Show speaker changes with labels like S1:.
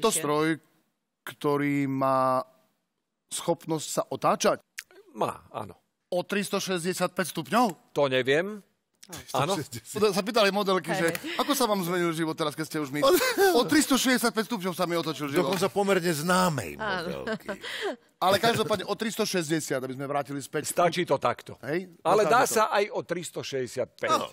S1: To stroj,
S2: ktorý má schopnosť sa otáčať? Má, áno. O 365 stupňov? To neviem. Áno. Zapýtali modelky, že ako sa vám zmenil život teraz, keď ste už my... O 365 stupňov sa mi otočil život. Dokonca pomerne známej modelky. Ale každopádne o 360, aby sme vrátili späť. Stačí to takto. Ale dá sa aj o 365.